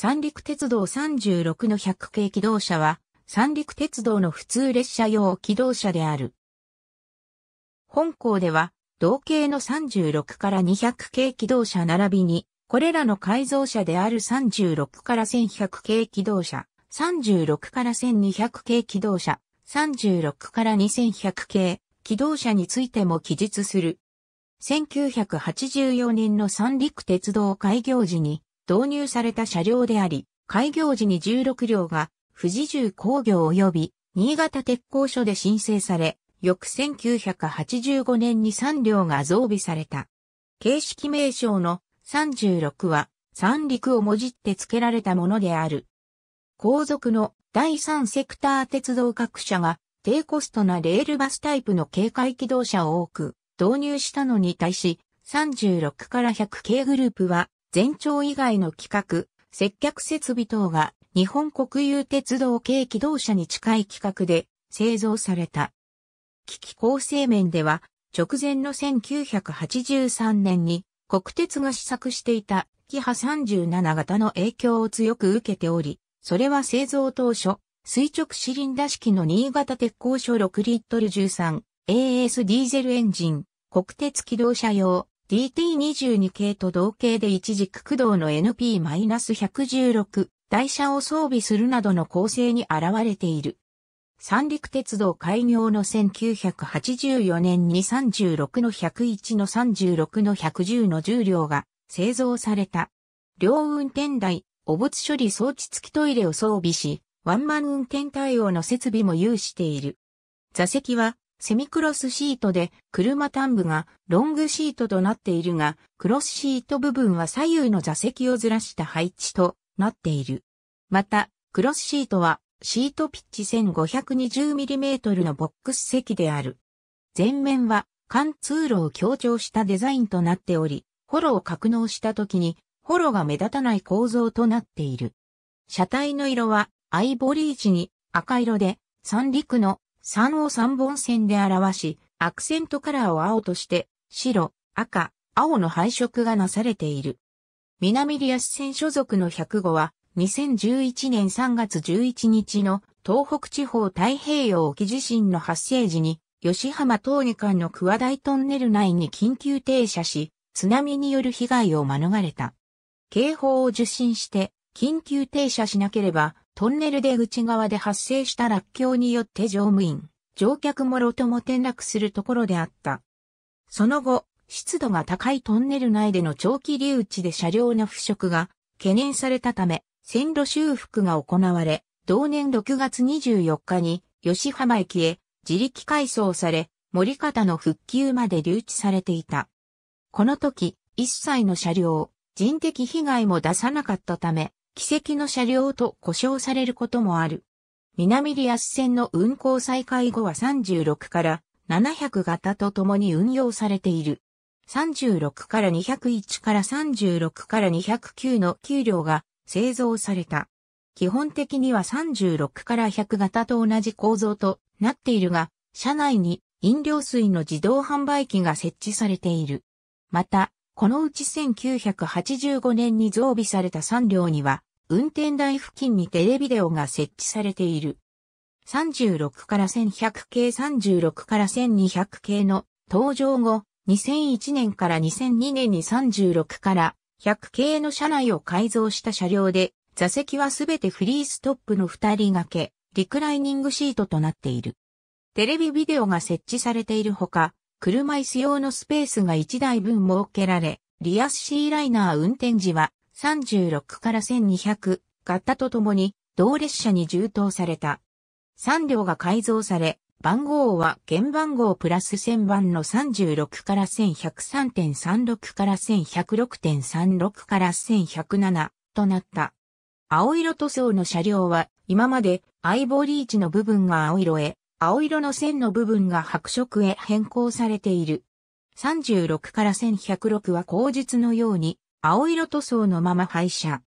三陸鉄道36の100系機動車は、三陸鉄道の普通列車用機動車である。本校では、同系の36から200系機動車並びに、これらの改造車である36から1100系機動車、36から1200系機動車、36から2100系機動車についても記述する。1984年の三陸鉄道開業時に、導入された車両であり、開業時に16両が富士重工業及び新潟鉄工所で申請され、翌1985年に3両が増備された。形式名称の36は三陸をもじって付けられたものである。後続の第三セクター鉄道各社が低コストなレールバスタイプの警戒機動車を多く導入したのに対し、36から100系グループは全長以外の規格、接客設備等が日本国有鉄道軽機動車に近い規格で製造された。機器構成面では直前の1983年に国鉄が試作していたキハ37型の影響を強く受けており、それは製造当初、垂直シリンダ式の新潟鉄工所6リットル 13AS ディーゼルエンジン、国鉄機動車用 DT22 系と同型で一軸駆動の NP-116 台車を装備するなどの構成に現れている。三陸鉄道開業の1984年に36の101の36の110の重量が製造された。両運転台、汚物処理装置付きトイレを装備し、ワンマン運転対応の設備も有している。座席はセミクロスシートで車端部がロングシートとなっているが、クロスシート部分は左右の座席をずらした配置となっている。また、クロスシートはシートピッチ 1520mm のボックス席である。前面は貫通路を強調したデザインとなっており、ホロを格納した時にホロが目立たない構造となっている。車体の色はアイボリー地に赤色で、三陸の3を3本線で表し、アクセントカラーを青として、白、赤、青の配色がなされている。南リアス線所属の1 0 5は、2011年3月11日の東北地方太平洋沖地震の発生時に、吉浜峠間の桑台トンネル内に緊急停車し、津波による被害を免れた。警報を受信して、緊急停車しなければ、トンネル出口側で発生した落橋によって乗務員、乗客もろとも転落するところであった。その後、湿度が高いトンネル内での長期留置で車両の腐食が懸念されたため、線路修復が行われ、同年6月24日に吉浜駅へ自力改装され、森方の復旧まで留置されていた。この時、一切の車両、人的被害も出さなかったため、奇跡の車両と呼称されることもある。南リアス線の運行再開後は36から700型と共に運用されている。36から201から36から209の給料が製造された。基本的には36から100型と同じ構造となっているが、車内に飲料水の自動販売機が設置されている。また、このうち1985年に増備された3両には、運転台付近にテレビデオが設置されている。36から1100系36から1200系の登場後、2001年から2002年に36から100系の車内を改造した車両で、座席はすべてフリーストップの二人掛け、リクライニングシートとなっている。テレビビデオが設置されているほか、車椅子用のスペースが1台分設けられ、リアスシーライナー運転時は36から1200型とともに同列車に充当された。3両が改造され、番号は原番号プラス1000番の36から1103.36から1106.36から1107となった。青色塗装の車両は今までアイボリーチの部分が青色へ、青色の線の部分が白色へ変更されている。36から1106は口述のように青色塗装のまま廃車。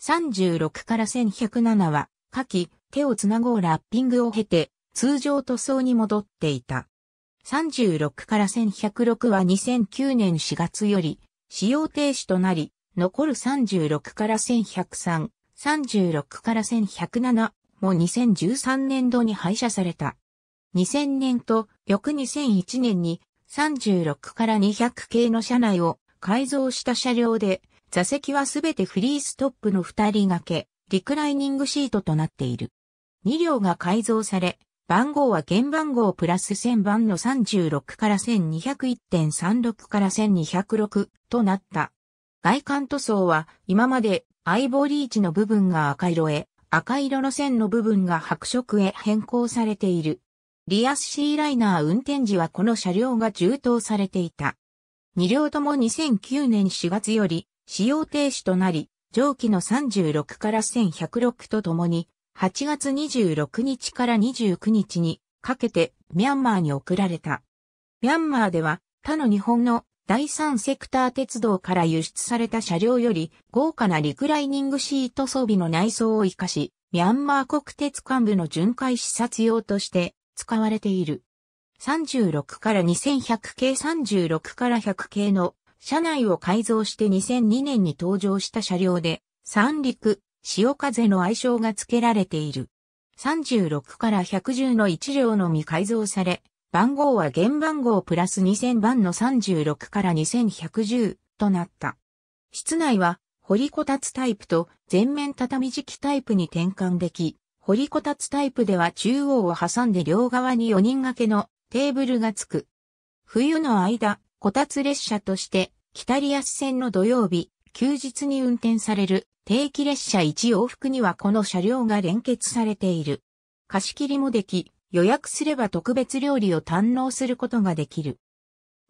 36から1107は、下記、手をつなごうラッピングを経て、通常塗装に戻っていた。36から1106は2009年4月より、使用停止となり、残る36から1103、36から1107も2013年度に廃車された。2000年と翌2001年に36から200系の車内を改造した車両で、座席はすべてフリーストップの二人掛け、リクライニングシートとなっている。二両が改造され、番号は原番号プラス1000番の36から1201.36から1206となった。外観塗装は今までアイボリーチの部分が赤色へ、赤色の線の部分が白色へ変更されている。リアスシーライナー運転時はこの車両が充当されていた。2両とも2009年4月より使用停止となり、上記の36から1106とともに、8月26日から29日にかけてミャンマーに送られた。ミャンマーでは他の日本の第三セクター鉄道から輸出された車両より豪華なリクライニングシート装備の内装を活かし、ミャンマー国鉄幹部の巡回視察用として使われている。36から2100系36から100系の車内を改造して2002年に登場した車両で、三陸、潮風の愛称が付けられている。36から110の1両のみ改造され、番号は原番号プラス2000番の36から2110となった。室内は、掘りこたつタイプと全面畳敷きタイプに転換でき、掘りこたつタイプでは中央を挟んで両側に4人掛けのテーブルがつく。冬の間、こたつ列車として、北リアス線の土曜日、休日に運転される定期列車1往復にはこの車両が連結されている。貸し切りもでき、予約すれば特別料理を堪能することができる。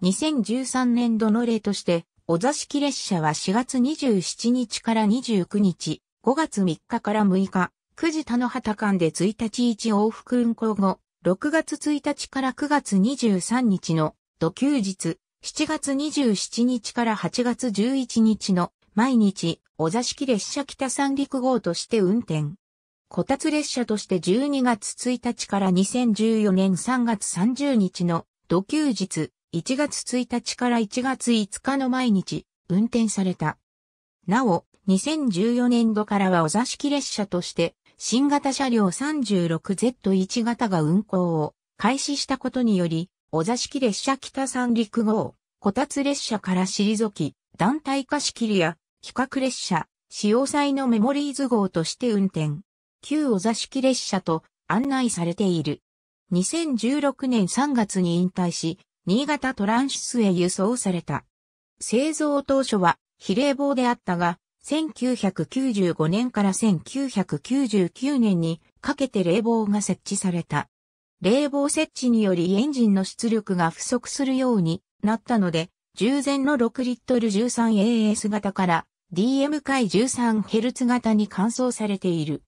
2013年度の例として、お座敷列車は4月27日から29日、5月3日から6日、9時田の畑間で1日1往復運行後、6月1日から9月23日の土休日、7月27日から8月11日の毎日、お座敷列車北三陸号として運転。こたつ列車として12月1日から2014年3月30日の土休日、1月1日から1月5日の毎日、運転された。なお、2014年度からはお座敷列車として新型車両 36Z1 型が運行を開始したことにより、お座敷列車北三陸号、こたつ列車から退き、団体貸仕切りや企画列車、使用際のメモリーズ号として運転。旧お座敷列車と案内されている。2016年3月に引退し、新潟トランシスへ輸送された。製造当初は比例棒であったが、1995年から1999年にかけて冷房が設置された。冷房設置によりエンジンの出力が不足するようになったので、従前の6リットル 13AS 型から DM 回 13Hz 型に換装されている。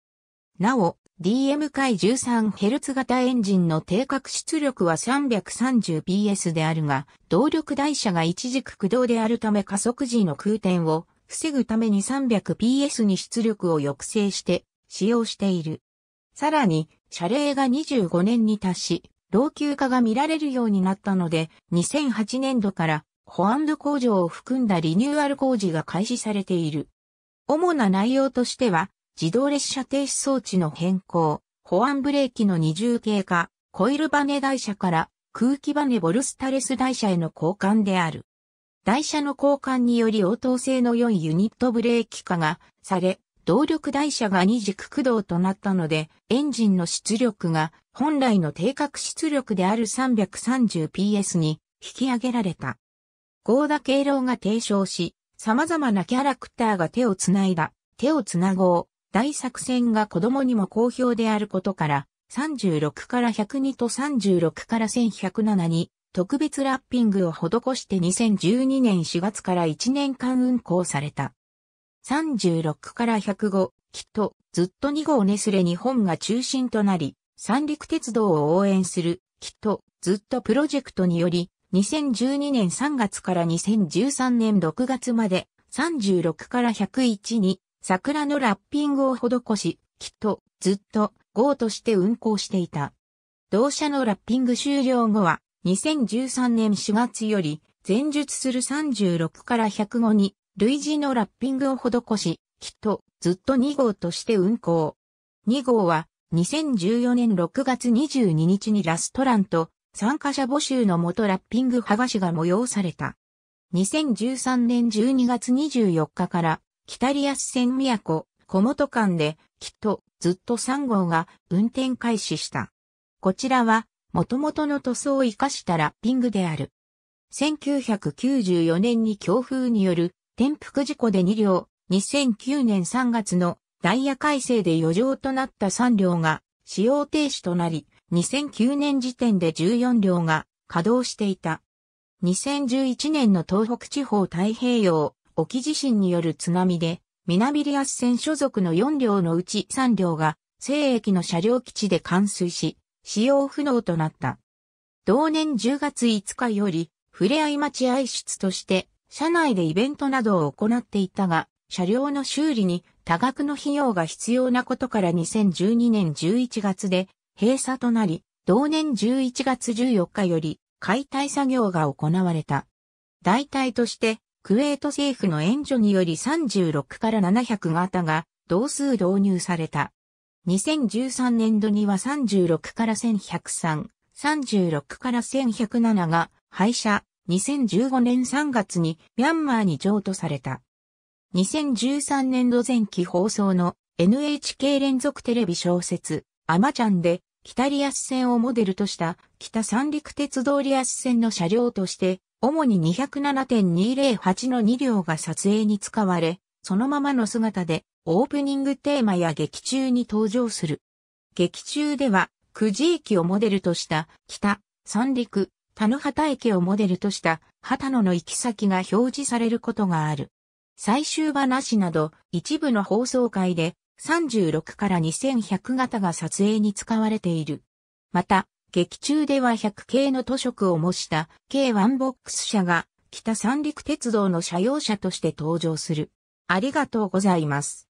なお、DM 回 13Hz 型エンジンの定格出力は 330PS であるが、動力台車が一軸駆動であるため加速時の空転を防ぐために 300PS に出力を抑制して使用している。さらに、車礼が25年に達し、老朽化が見られるようになったので、2008年度から保安部工場を含んだリニューアル工事が開始されている。主な内容としては、自動列車停止装置の変更、保安ブレーキの二重経過、コイルバネ台車から空気バネボルスタレス台車への交換である。台車の交換により応答性の良いユニットブレーキ化がされ、動力台車が二軸駆動となったので、エンジンの出力が本来の定格出力である 330PS に引き上げられた。ゴーダ敬老が提唱し、様々なキャラクターが手をつないだ、手をつなごう、大作戦が子供にも好評であることから、36から102と36から1107に特別ラッピングを施して2012年4月から1年間運行された。36から105、きっと、ずっと2号ネスレ日本が中心となり、三陸鉄道を応援する、きっと、ずっとプロジェクトにより、2012年3月から2013年6月まで、36から101に、桜のラッピングを施し、きっと、ずっと、号として運行していた。同社のラッピング終了後は、2013年4月より、前述する36から1 0 5に、類似のラッピングを施し、きっと、ずっと2号として運行。2号は、2014年6月22日にラストランと、参加者募集のもとラッピング剥がしが催された。2013年12月24日から、北リアス線宮古、小本間で、きっと、ずっと3号が運転開始した。こちらは、元々の塗装を活かしたラッピングである。1994年に強風による転覆事故で2両、2009年3月のダイヤ改正で余剰となった3両が使用停止となり、2009年時点で14両が稼働していた。2011年の東北地方太平洋沖地震による津波で、南リアス線所属の4両のうち3両が、西駅の車両基地で冠水し、使用不能となった。同年10月5日より、ふれあい待合室として、車内でイベントなどを行っていたが、車両の修理に多額の費用が必要なことから2012年11月で閉鎖となり、同年11月14日より解体作業が行われた。代替として、クウェート政府の援助により36から700型が同数導入された。2013年度には36から1103、36から1107が廃車、2015年3月にミャンマーに譲渡された。2013年度前期放送の NHK 連続テレビ小説、アマちゃんで、北リアス線をモデルとした北三陸鉄道リアス線の車両として、主に207.208の2両が撮影に使われ、そのままの姿でオープニングテーマや劇中に登場する。劇中では、くじ駅をモデルとした北、三陸、田野畑駅をモデルとした畑野の行き先が表示されることがある。最終話など一部の放送回で36から2100型が撮影に使われている。また、劇中では100系の図色を模した K1 ボックス車が北三陸鉄道の車用車として登場する。ありがとうございます。